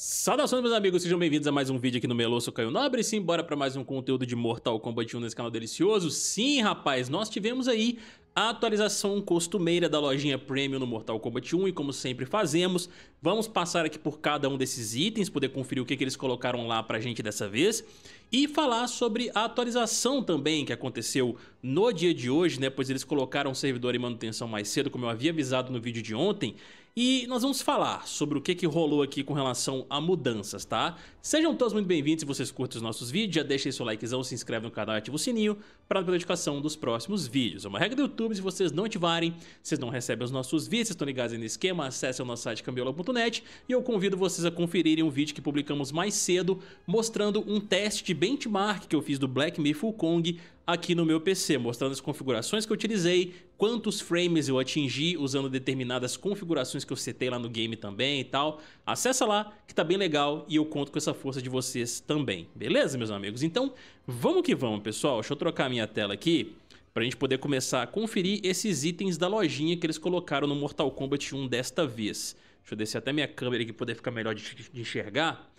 Saudações meus amigos, sejam bem-vindos a mais um vídeo aqui no Meloso Caio Nobre Sim, bora para mais um conteúdo de Mortal Kombat 1 nesse canal delicioso Sim, rapaz, nós tivemos aí a atualização costumeira da lojinha Premium no Mortal Kombat 1 E como sempre fazemos, vamos passar aqui por cada um desses itens Poder conferir o que, que eles colocaram lá pra gente dessa vez E falar sobre a atualização também que aconteceu no dia de hoje, né Pois eles colocaram o servidor em manutenção mais cedo, como eu havia avisado no vídeo de ontem e nós vamos falar sobre o que, que rolou aqui com relação a mudanças, tá? Sejam todos muito bem-vindos, se vocês curtem os nossos vídeos, já deixem seu likezão, se inscreve no canal e ativa o sininho para não notificação dos próximos vídeos. É uma regra do YouTube, se vocês não ativarem, vocês não recebem os nossos vídeos, vocês estão ligados aí no esquema, acessem o nosso site cambiola.net e eu convido vocês a conferirem um vídeo que publicamos mais cedo mostrando um teste de benchmark que eu fiz do Black Myth Kong aqui no meu PC, mostrando as configurações que eu utilizei, quantos frames eu atingi usando determinadas configurações que eu setei lá no game também e tal. Acessa lá que tá bem legal e eu conto com essa força de vocês também, beleza meus amigos? Então vamos que vamos pessoal, deixa eu trocar a minha tela aqui para a gente poder começar a conferir esses itens da lojinha que eles colocaram no Mortal Kombat 1 desta vez. Deixa eu descer até minha câmera aqui para poder ficar melhor de, de enxergar.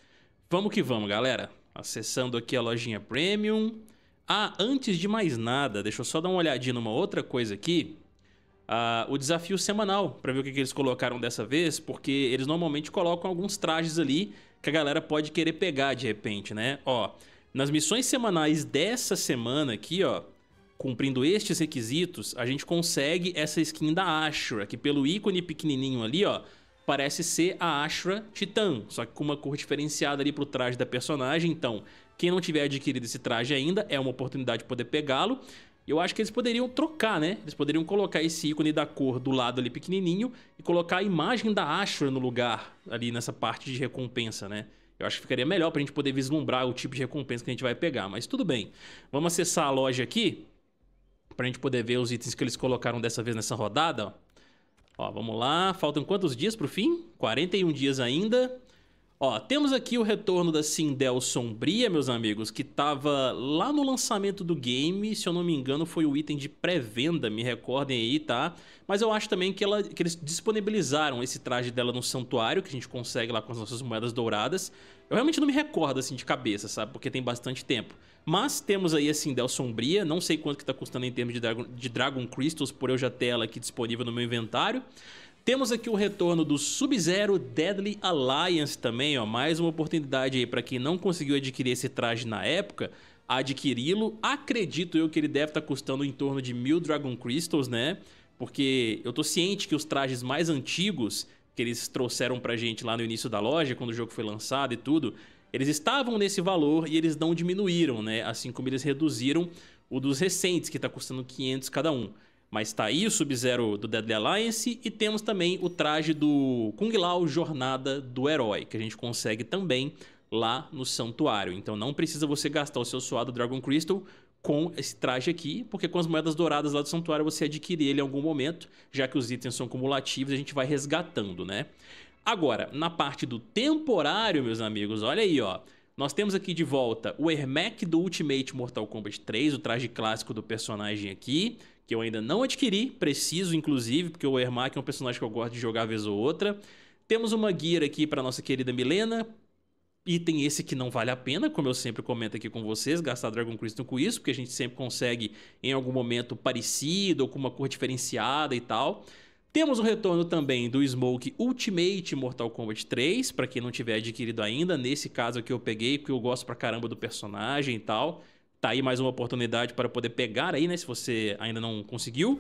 Vamos que vamos galera, acessando aqui a lojinha Premium... Ah, antes de mais nada, deixa eu só dar uma olhadinha numa outra coisa aqui. Ah, o desafio semanal, para ver o que, que eles colocaram dessa vez, porque eles normalmente colocam alguns trajes ali que a galera pode querer pegar de repente, né? Ó, nas missões semanais dessa semana aqui, ó, cumprindo estes requisitos, a gente consegue essa skin da Ashura, que pelo ícone pequenininho ali, ó, parece ser a Ashra Titã, só que com uma cor diferenciada ali pro traje da personagem, então quem não tiver adquirido esse traje ainda é uma oportunidade de poder pegá-lo. Eu acho que eles poderiam trocar, né? Eles poderiam colocar esse ícone da cor do lado ali pequenininho e colocar a imagem da Ashra no lugar ali nessa parte de recompensa, né? Eu acho que ficaria melhor pra gente poder vislumbrar o tipo de recompensa que a gente vai pegar, mas tudo bem. Vamos acessar a loja aqui pra gente poder ver os itens que eles colocaram dessa vez nessa rodada, ó. Ó, vamos lá. Faltam quantos dias para o fim? 41 dias ainda. Ó, temos aqui o retorno da Sindel Sombria, meus amigos, que tava lá no lançamento do game, se eu não me engano foi o item de pré-venda, me recordem aí, tá? Mas eu acho também que, ela, que eles disponibilizaram esse traje dela no santuário, que a gente consegue lá com as nossas moedas douradas. Eu realmente não me recordo assim de cabeça, sabe? Porque tem bastante tempo. Mas temos aí a Sindel Sombria, não sei quanto que tá custando em termos de Dragon, de Dragon Crystals, por eu já ter ela aqui disponível no meu inventário. Temos aqui o retorno do Sub-Zero Deadly Alliance também, ó, mais uma oportunidade aí para quem não conseguiu adquirir esse traje na época, adquiri-lo. Acredito eu que ele deve estar tá custando em torno de mil Dragon Crystals, né? Porque eu tô ciente que os trajes mais antigos que eles trouxeram pra gente lá no início da loja, quando o jogo foi lançado e tudo, eles estavam nesse valor e eles não diminuíram, né? Assim como eles reduziram o dos recentes, que está custando 500 cada um. Mas está aí o Sub-Zero do Deadly Alliance e temos também o traje do Kung Lao Jornada do Herói, que a gente consegue também lá no Santuário. Então não precisa você gastar o seu suado Dragon Crystal com esse traje aqui, porque com as moedas douradas lá do Santuário você adquire ele em algum momento, já que os itens são cumulativos, a gente vai resgatando, né? Agora, na parte do temporário, meus amigos, olha aí, ó. Nós temos aqui de volta o Ermac do Ultimate Mortal Kombat 3, o traje clássico do personagem aqui, que eu ainda não adquiri, preciso inclusive, porque o Ermac é um personagem que eu gosto de jogar vez ou outra. Temos uma gear aqui para nossa querida Milena, item esse que não vale a pena, como eu sempre comento aqui com vocês, gastar Dragon Crystal com isso, porque a gente sempre consegue em algum momento parecido ou com uma cor diferenciada e tal. Temos o retorno também do Smoke Ultimate Mortal Kombat 3, para quem não tiver adquirido ainda. Nesse caso aqui eu peguei, porque eu gosto pra caramba do personagem e tal. Tá aí mais uma oportunidade para poder pegar aí, né, se você ainda não conseguiu.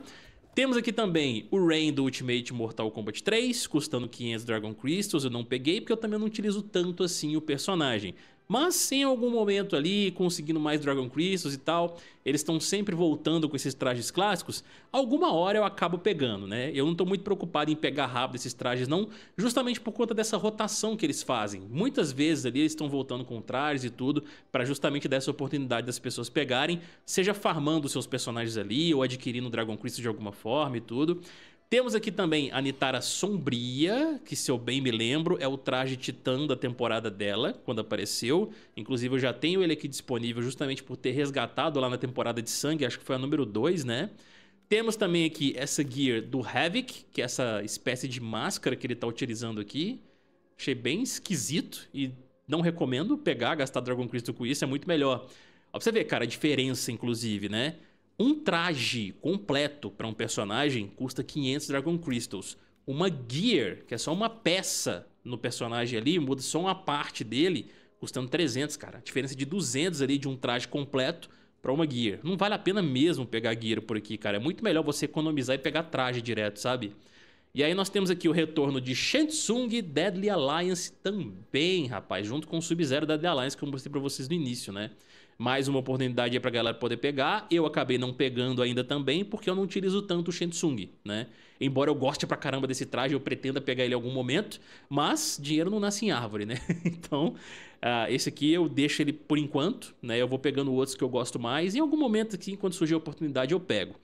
Temos aqui também o Rain do Ultimate Mortal Kombat 3, custando 500 Dragon Crystals. Eu não peguei porque eu também não utilizo tanto assim o personagem. Mas em algum momento ali, conseguindo mais Dragon Crystals e tal, eles estão sempre voltando com esses trajes clássicos. Alguma hora eu acabo pegando, né? Eu não estou muito preocupado em pegar rápido esses trajes, não, justamente por conta dessa rotação que eles fazem. Muitas vezes ali eles estão voltando com trajes e tudo, para justamente dar essa oportunidade das pessoas pegarem, seja farmando seus personagens ali, ou adquirindo Dragon Crystals de alguma forma e tudo. Temos aqui também a Nitara Sombria, que se eu bem me lembro é o traje titã da temporada dela, quando apareceu. Inclusive eu já tenho ele aqui disponível justamente por ter resgatado lá na temporada de sangue, acho que foi a número 2, né? Temos também aqui essa gear do Havoc, que é essa espécie de máscara que ele tá utilizando aqui. Achei bem esquisito e não recomendo pegar, gastar Dragon Crystal com isso, é muito melhor. Ó, pra você ver, cara, a diferença, inclusive, né? Um traje completo para um personagem custa 500 Dragon Crystals. Uma gear, que é só uma peça no personagem ali, muda só uma parte dele, custando 300, cara. A diferença de 200 ali de um traje completo para uma gear. Não vale a pena mesmo pegar gear por aqui, cara. É muito melhor você economizar e pegar traje direto, sabe? E aí nós temos aqui o retorno de Shensung Deadly Alliance também, rapaz, junto com o Sub-Zero Deadly Alliance que eu mostrei para vocês no início, né? mais uma oportunidade aí a galera poder pegar. Eu acabei não pegando ainda também, porque eu não utilizo tanto o Shensung, né? Embora eu goste pra caramba desse traje, eu pretenda pegar ele em algum momento, mas dinheiro não nasce em árvore, né? então, uh, esse aqui eu deixo ele por enquanto, né? Eu vou pegando outros que eu gosto mais. Em algum momento aqui, assim, quando surgir a oportunidade, eu pego.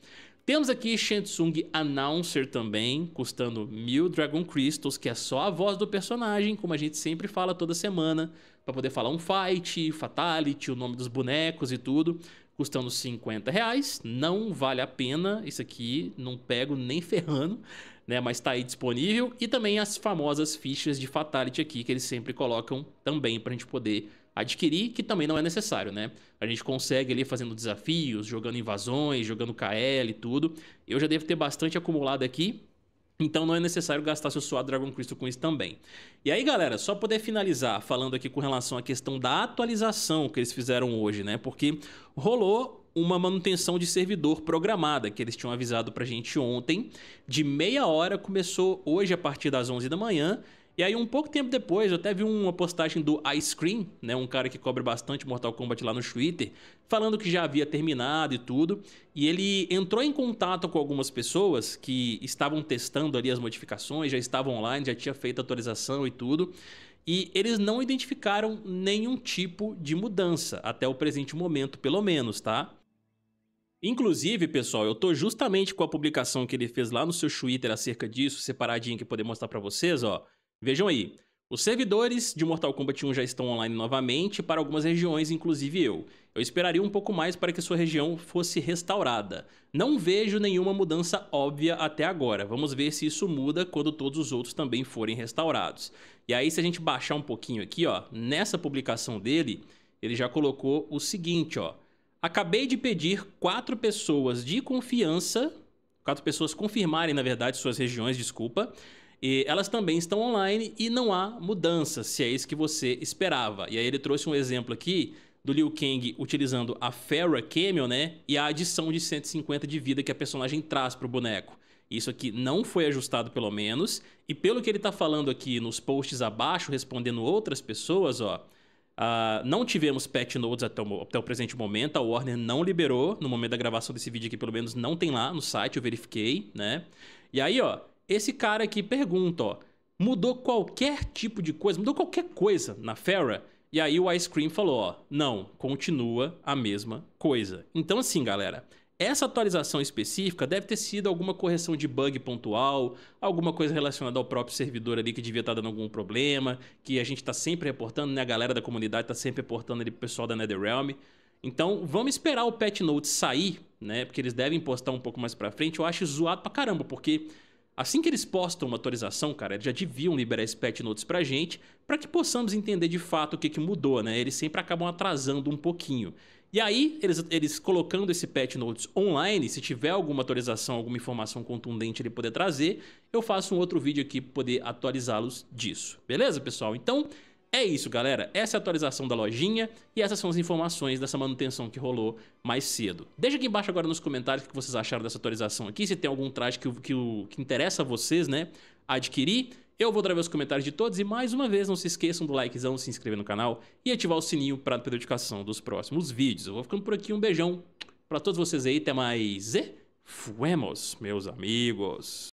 Temos aqui Shensung Announcer também, custando mil Dragon Crystals, que é só a voz do personagem, como a gente sempre fala toda semana, para poder falar um fight, fatality, o nome dos bonecos e tudo, custando 50 reais. Não vale a pena, isso aqui não pego nem ferrando, né? Mas está aí disponível. E também as famosas fichas de fatality aqui, que eles sempre colocam também para a gente poder adquirir, que também não é necessário, né? A gente consegue ali fazendo desafios, jogando invasões, jogando KL e tudo. Eu já devo ter bastante acumulado aqui, então não é necessário gastar seu suado Dragon Crystal com isso também. E aí, galera, só poder finalizar falando aqui com relação à questão da atualização que eles fizeram hoje, né? Porque rolou uma manutenção de servidor programada, que eles tinham avisado pra gente ontem, de meia hora, começou hoje a partir das 11 da manhã, e aí, um pouco tempo depois, eu até vi uma postagem do Ice Cream, né, um cara que cobre bastante Mortal Kombat lá no Twitter, falando que já havia terminado e tudo. E ele entrou em contato com algumas pessoas que estavam testando ali as modificações, já estavam online, já tinha feito atualização e tudo. E eles não identificaram nenhum tipo de mudança, até o presente momento, pelo menos, tá? Inclusive, pessoal, eu tô justamente com a publicação que ele fez lá no seu Twitter acerca disso, separadinho que poder mostrar para vocês, ó. Vejam aí, os servidores de Mortal Kombat 1 já estão online novamente para algumas regiões, inclusive eu. Eu esperaria um pouco mais para que sua região fosse restaurada. Não vejo nenhuma mudança óbvia até agora. Vamos ver se isso muda quando todos os outros também forem restaurados. E aí se a gente baixar um pouquinho aqui, ó, nessa publicação dele, ele já colocou o seguinte, ó: Acabei de pedir quatro pessoas de confiança, quatro pessoas confirmarem, na verdade, suas regiões, desculpa e elas também estão online e não há mudança, se é isso que você esperava. E aí ele trouxe um exemplo aqui do Liu Kang utilizando a Ferra Camel, né? E a adição de 150 de vida que a personagem traz para o boneco. Isso aqui não foi ajustado, pelo menos. E pelo que ele está falando aqui nos posts abaixo, respondendo outras pessoas, ó. Uh, não tivemos patch notes até o, até o, presente momento, a Warner não liberou, no momento da gravação desse vídeo aqui, pelo menos não tem lá no site, eu verifiquei, né? E aí, ó, esse cara aqui pergunta, ó, mudou qualquer tipo de coisa, mudou qualquer coisa na fera? E aí o Ice Cream falou, ó, não, continua a mesma coisa. Então assim, galera, essa atualização específica deve ter sido alguma correção de bug pontual, alguma coisa relacionada ao próprio servidor ali que devia estar tá dando algum problema, que a gente está sempre reportando, né? A galera da comunidade está sempre reportando ali pro pessoal da NetherRealm. Então, vamos esperar o patch note sair, né? Porque eles devem postar um pouco mais para frente. Eu acho zoado pra caramba, porque Assim que eles postam uma atualização, cara, eles já deviam liberar esse patch notes pra gente, para que possamos entender de fato o que, que mudou, né? Eles sempre acabam atrasando um pouquinho. E aí, eles, eles colocando esse patch notes online, se tiver alguma atualização, alguma informação contundente ele poder trazer, eu faço um outro vídeo aqui para poder atualizá-los disso. Beleza, pessoal? Então, é isso, galera. Essa é a atualização da lojinha e essas são as informações dessa manutenção que rolou mais cedo. Deixa aqui embaixo agora nos comentários o que vocês acharam dessa atualização aqui, se tem algum traje que, que, que interessa a vocês, né, adquirir. Eu vou trazer os comentários de todos e mais uma vez não se esqueçam do likezão, se inscrever no canal e ativar o sininho para a notificação dos próximos vídeos. Eu vou ficando por aqui, um beijão para todos vocês aí, até mais e fuemos, meus amigos.